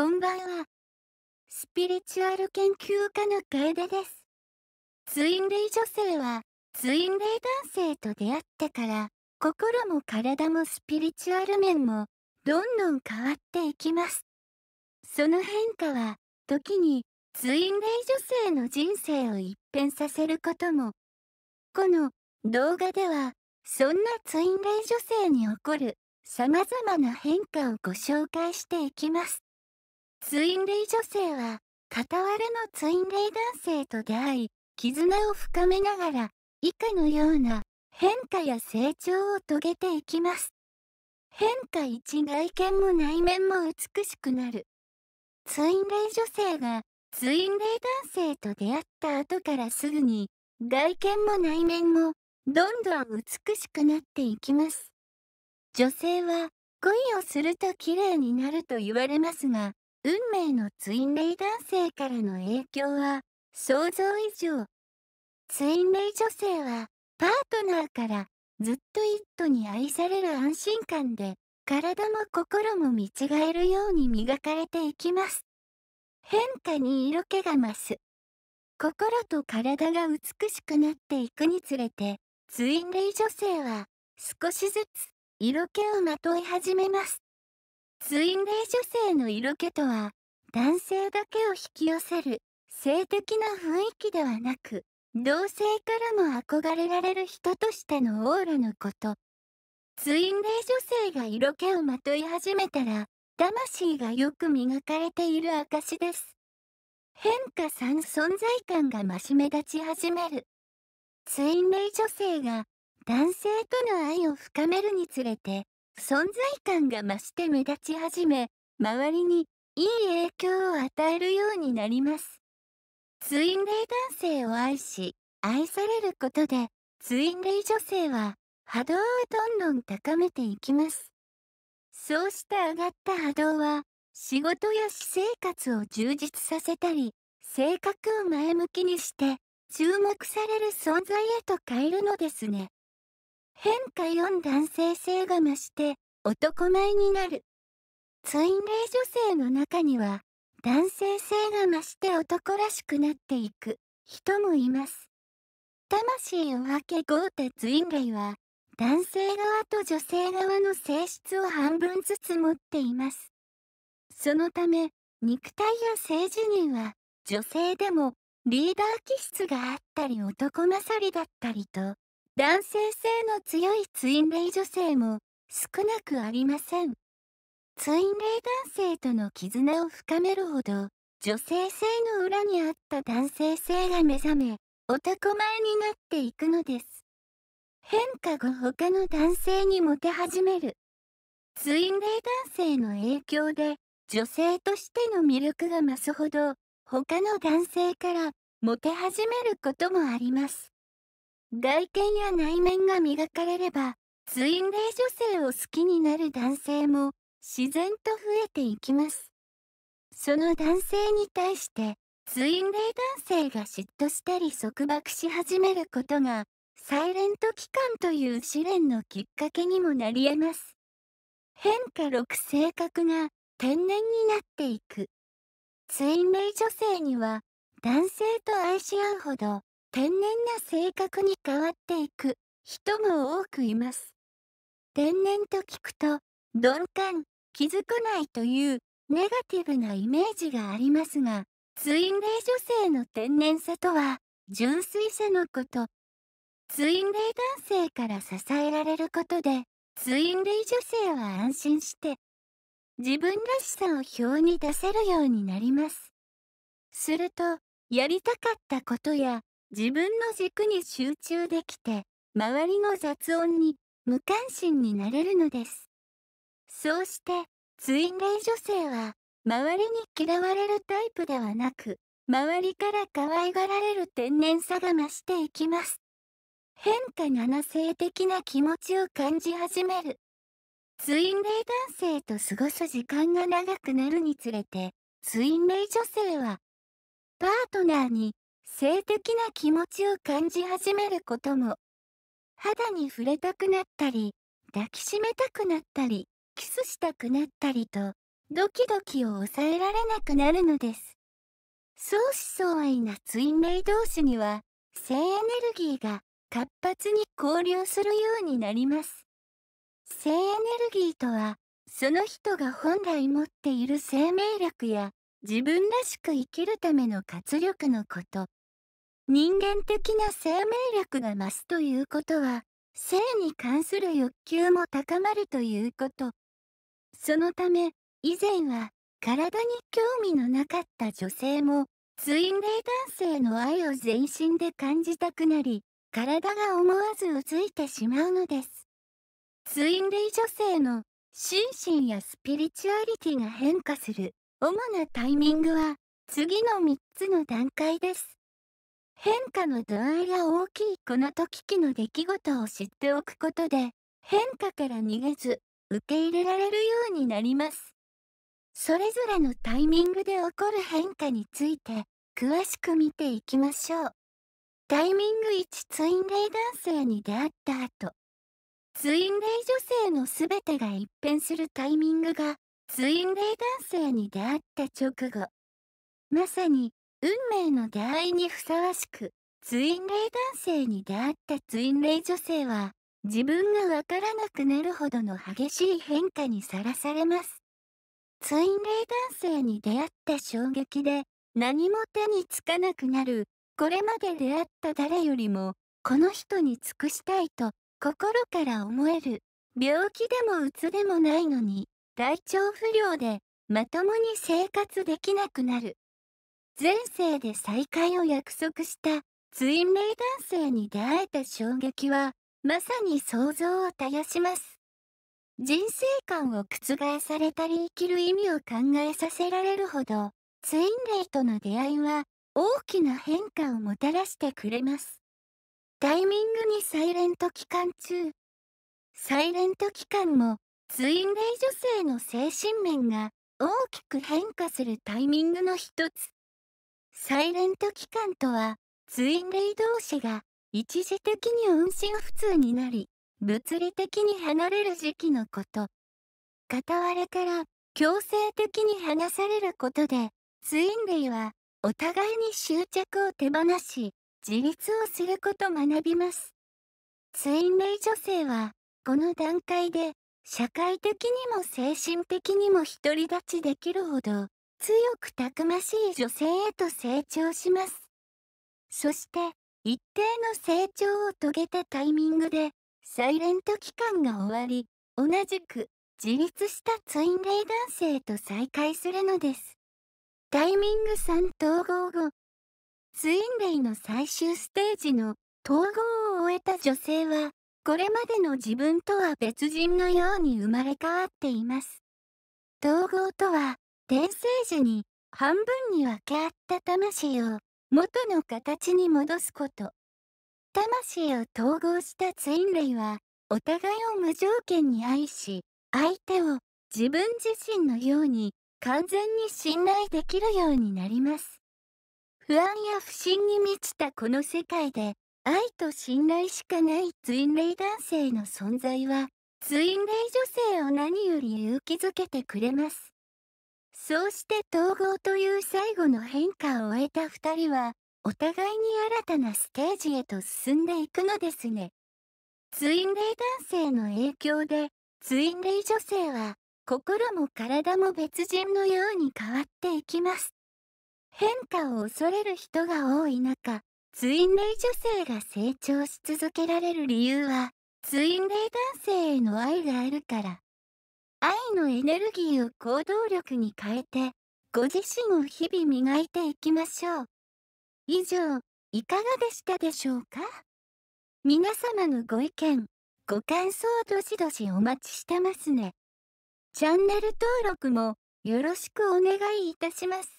こんばんは。スピリチュアル研究家の楓です。ツインレイ女性は、ツインレイ男性と出会ってから、心も体もスピリチュアル面も、どんどん変わっていきます。その変化は、時に、ツインレイ女性の人生を一変させることも。この動画では、そんなツインレイ女性に起こる様々な変化をご紹介していきます。ツインレイ女性は、傍らのツインレイ男性と出会い、絆を深めながら、以下のような変化や成長を遂げていきます。変化1外見も内面も美しくなる。ツインレイ女性がツインレイ男性と出会った後からすぐに、外見も内面もどんどん美しくなっていきます。女性は恋をすると綺麗になると言われますが、運命のツインレイ男性からの影響は想像以上。ツインレイ女性はパートナーからずっとイットに愛される安心感で体も心も見違えるように磨かれていきます。変化に色気が増す。心と体が美しくなっていくにつれて、ツインレイ女性は少しずつ色気をまとい始めます。ツインレイ女性の色気とは、男性だけを引き寄せる性的な雰囲気ではなく、同性からも憧れられる人としてのオーラのこと。ツインレイ女性が色気をまとい始めたら、魂がよく磨かれている証です。変化3存在感が増し目立ち始める。ツインレイ女性が男性との愛を深めるにつれて、存在感が増して目立ち始め、周りにいい影響を与えるようになります。ツインレイ男性を愛し、愛されることで、ツインレイ女性は波動をどんどん高めていきます。そうした上がった波動は、仕事や私生活を充実させたり、性格を前向きにして、注目される存在へと変えるのですね。変化4男性性が増して男前になるツインレイ女性の中には男性性が増して男らしくなっていく人もいます魂を分け豪うツインレイは男性側と女性側の性質を半分ずつ持っていますそのため肉体や性自認は女性でもリーダー気質があったり男勝りだったりと男性性の強いツインレイ女性も少なくありません。ツインレイ男性との絆を深めるほど、女性性の裏にあった男性性が目覚め、男前になっていくのです。変化後他の男性にモテ始める。ツインレイ男性の影響で、女性としての魅力が増すほど、他の男性からモテ始めることもあります。外見や内面が磨かれれば、ツインレイ女性を好きになる男性も自然と増えていきます。その男性に対して、ツインレイ男性が嫉妬したり束縛し始めることが、サイレント期間という試練のきっかけにもなり得ます。変化6性格が天然になっていく。ツインレイ女性には、男性と愛し合うほど、天然な性格に変わっていく人も多くいます。天然と聞くと、鈍感、気づかないというネガティブなイメージがありますが、ツインレイ女性の天然さとは、純粋さのこと。ツインレイ男性から支えられることで、ツインレイ女性は安心して、自分らしさを表に出せるようになります。すると、やりたかったことや、自分の軸に集中できて、周りの雑音に無関心になれるのです。そうして、ツインレイ女性は、周りに嫌われるタイプではなく、周りから可愛がられる天然さが増していきます。変化7性的な気持ちを感じ始める。ツインレイ男性と過ごす時間が長くなるにつれて、ツインレイ女性は、パートナーに性的な気持ちを感じ始めることも肌に触れたくなったり抱きしめたくなったりキスしたくなったりとドキドキを抑えられなくなるのです相思相愛なツインレイ同士には性エネルギーが活発に交流するようになります性エネルギーとはその人が本来持っている生命力や自分らしく生きるための活力のこと人間的な生命力が増すということは、性に関する欲求も高まるということ。そのため、以前は体に興味のなかった女性も、ツインレイ男性の愛を全身で感じたくなり、体が思わずうついてしまうのです。ツインレイ女性の心身やスピリチュアリティが変化する主なタイミングは次の3つの段階です。変化の度合いが大きいこの時期の出来事を知っておくことで、変化から逃げず、受け入れられるようになります。それぞれのタイミングで起こる変化について、詳しく見ていきましょう。タイミング1ツインレイ男性に出会った後、ツインレイ女性のすべてが一変するタイミングが、ツインレイ男性に出会った直後、まさに運命の出会いにふさわしく、ツインレイ男性に出会ったツインレイ女性は、自分がわからなくなるほどの激しい変化にさらされます。ツインレイ男性に出会った衝撃で、何も手につかなくなる、これまで出会った誰よりも、この人に尽くしたいと、心から思える。病気でもうつでもないのに、体調不良で、まともに生活できなくなる。前世で再会を約束したツインレイ男性に出会えた衝撃は、まさに想像を絶やします。人生観を覆されたり生きる意味を考えさせられるほど、ツインレイとの出会いは大きな変化をもたらしてくれます。タイミングにサイレント期間中。サイレント期間もツインレイ女性の精神面が大きく変化するタイミングの一つ。サイレント期間とは、ツインレイ同士が一時的に音信不通になり、物理的に離れる時期のこと。片割れから強制的に離されることで、ツインレイはお互いに執着を手放し、自立をすることを学びます。ツインレイ女性は、この段階で社会的にも精神的にも独り立ちできるほど強くたくましい女性へと成長します。そして、一定の成長を遂げたタイミングで、サイレント期間が終わり、同じく自立したツインレイ男性と再会するのです。タイミング3統合後、ツインレイの最終ステージの統合を終えた女性は、これまでの自分とは別人のように生まれ変わっています。統合とは、転生時に半分に分け合った魂を元の形に戻すこと。魂を統合したツインレイは、お互いを無条件に愛し、相手を自分自身のように完全に信頼できるようになります。不安や不信に満ちたこの世界で、愛と信頼しかないツインレイ男性の存在は、ツインレイ女性を何より勇気づけてくれます。そうして統合という最後の変化を終えた2人は、お互いに新たなステージへと進んでいくのですね。ツインレイ男性の影響で、ツインレイ女性は、心も体も別人のように変わっていきます。変化を恐れる人が多い中、ツインレイ女性が成長し続けられる理由は、ツインレイ男性への愛があるから愛のエネルギーを行動力に変えて、ご自身を日々磨いていきましょう。以上、いかがでしたでしょうか皆様のご意見、ご感想どしどしお待ちしてますね。チャンネル登録もよろしくお願いいたします。